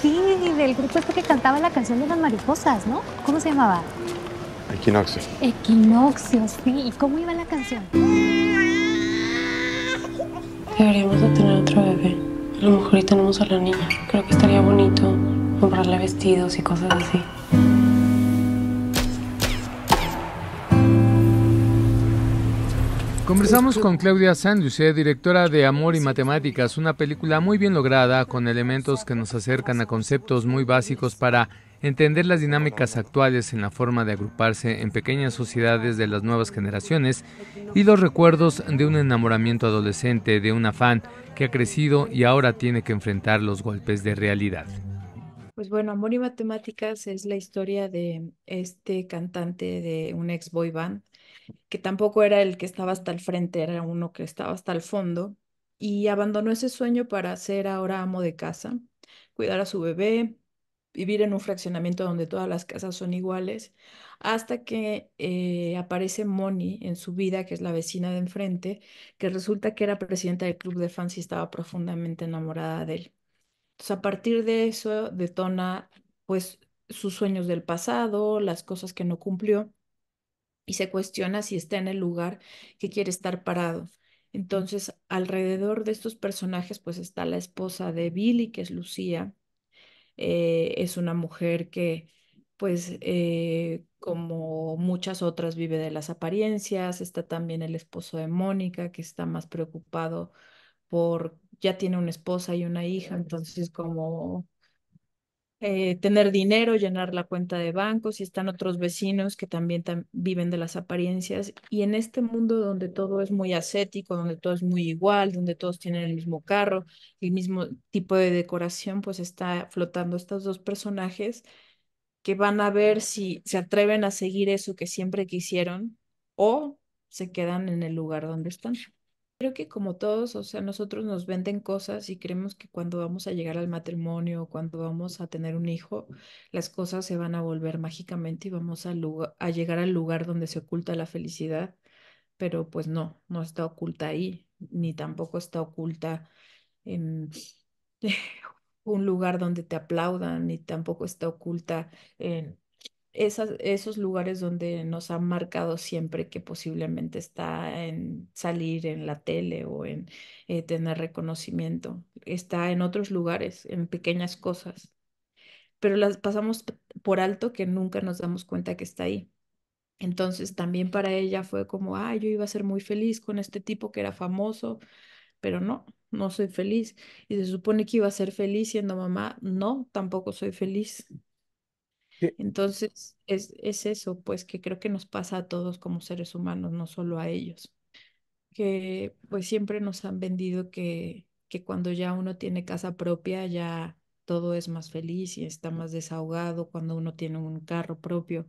Sí, del grupo este que cantaba la canción de las mariposas, ¿no? ¿Cómo se llamaba? Equinoccio. Equinoccio, sí. ¿Y cómo iba la canción? Deberíamos de tener otro bebé. A lo mejor y tenemos a la niña. Creo que estaría bonito comprarle vestidos y cosas así. Conversamos con Claudia Sanduce, eh, directora de Amor y Matemáticas, una película muy bien lograda con elementos que nos acercan a conceptos muy básicos para entender las dinámicas actuales en la forma de agruparse en pequeñas sociedades de las nuevas generaciones y los recuerdos de un enamoramiento adolescente, de un afán que ha crecido y ahora tiene que enfrentar los golpes de realidad. Pues bueno, Amor y Matemáticas es la historia de este cantante de un ex boy band que tampoco era el que estaba hasta el frente, era uno que estaba hasta el fondo, y abandonó ese sueño para ser ahora amo de casa, cuidar a su bebé, vivir en un fraccionamiento donde todas las casas son iguales, hasta que eh, aparece Moni en su vida, que es la vecina de enfrente, que resulta que era presidenta del club de fans y estaba profundamente enamorada de él. Entonces, a partir de eso detona, pues, sus sueños del pasado, las cosas que no cumplió, y se cuestiona si está en el lugar que quiere estar parado. Entonces, alrededor de estos personajes, pues está la esposa de Billy, que es Lucía. Eh, es una mujer que, pues, eh, como muchas otras, vive de las apariencias. Está también el esposo de Mónica, que está más preocupado por, ya tiene una esposa y una hija, entonces como eh, tener dinero, llenar la cuenta de bancos y están otros vecinos que también viven de las apariencias. Y en este mundo donde todo es muy ascético, donde todo es muy igual, donde todos tienen el mismo carro, el mismo tipo de decoración, pues está flotando estos dos personajes que van a ver si se atreven a seguir eso que siempre quisieron o se quedan en el lugar donde están. Creo que como todos, o sea, nosotros nos venden cosas y creemos que cuando vamos a llegar al matrimonio o cuando vamos a tener un hijo, las cosas se van a volver mágicamente y vamos a, a llegar al lugar donde se oculta la felicidad, pero pues no, no está oculta ahí, ni tampoco está oculta en un lugar donde te aplaudan, ni tampoco está oculta en esos lugares donde nos han marcado siempre que posiblemente está en salir en la tele o en eh, tener reconocimiento, está en otros lugares, en pequeñas cosas, pero las pasamos por alto que nunca nos damos cuenta que está ahí. Entonces también para ella fue como, ah, yo iba a ser muy feliz con este tipo que era famoso, pero no, no soy feliz. Y se supone que iba a ser feliz siendo mamá, no, tampoco soy feliz. Entonces, es, es eso, pues que creo que nos pasa a todos como seres humanos, no solo a ellos, que pues siempre nos han vendido que, que cuando ya uno tiene casa propia, ya todo es más feliz y está más desahogado cuando uno tiene un carro propio,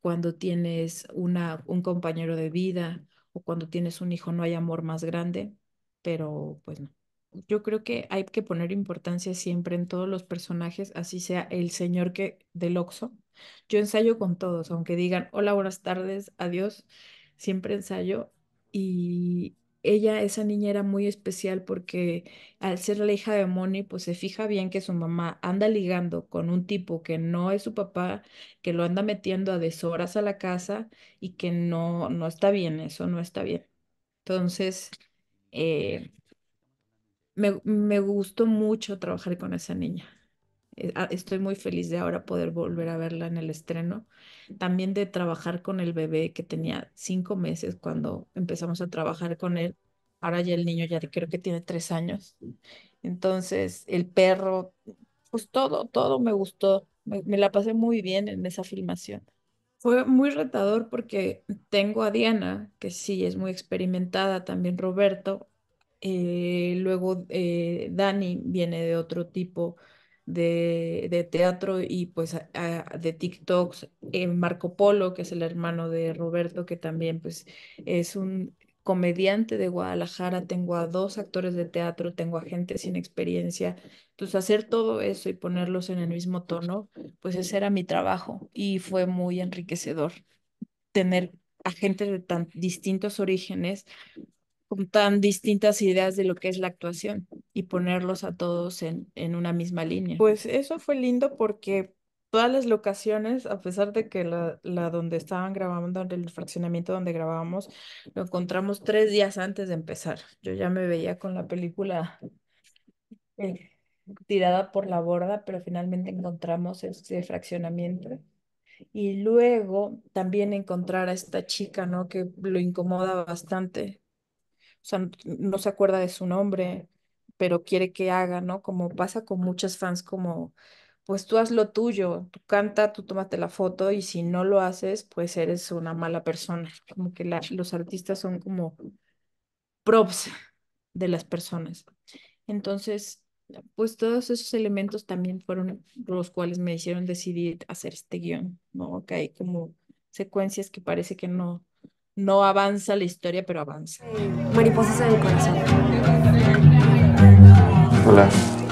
cuando tienes una, un compañero de vida o cuando tienes un hijo, no hay amor más grande, pero pues no yo creo que hay que poner importancia siempre en todos los personajes, así sea el señor que del oxo Yo ensayo con todos, aunque digan hola, buenas tardes, adiós, siempre ensayo y ella, esa niña era muy especial porque al ser la hija de Moni, pues se fija bien que su mamá anda ligando con un tipo que no es su papá, que lo anda metiendo a deshoras a la casa y que no, no está bien, eso no está bien. Entonces, eh, me, gustó mucho trabajar con esa niña. Eh, ah, estoy muy feliz de ahora poder volver a verla en el estreno. También de trabajar con el bebé que tenía cinco meses cuando empezamos a trabajar con él. Ahora ya el niño ya creo que tiene tres años. Entonces, el perro, pues todo, todo me gustó. Me, me la pasé muy bien en esa filmación. Fue muy retador porque tengo a Diana, que sí es muy experimentada, también Roberto, eh, luego eh, Dani viene de otro tipo de, teatro y pues de TikToks. Eh, Marco Polo, que es el hermano de Roberto, que también pues es un comediante de Guadalajara, tengo a dos actores de teatro, tengo a gente sin experiencia. Entonces, hacer todo eso y ponerlos en el mismo tono, pues ese era mi trabajo y fue muy enriquecedor tener a gente de tan distintos orígenes tan distintas ideas de lo que es la actuación y ponerlos a todos en, en una misma línea. Pues eso fue lindo porque todas las locaciones, a pesar de que la, donde estaban grabando, el fraccionamiento donde grabábamos, lo encontramos tres días antes de empezar. Yo ya me veía con la película eh, tirada por la borda, pero finalmente encontramos ese fraccionamiento. Y luego también encontrar a esta chica, ¿no? Que lo incomoda bastante o sea, no se acuerda de su nombre, pero quiere que haga, ¿no? Como pasa con muchas fans, como, pues tú haz lo tuyo, tú canta, tú tómate la foto y si no lo haces, pues eres una mala persona. Como que los artistas son como props de las personas. Entonces, pues todos esos elementos también fueron los cuales me hicieron decidir hacer este guión, ¿no? Que hay como secuencias que parece que no no avanza la historia, pero avanza. Mariposas en el corazón. Hola.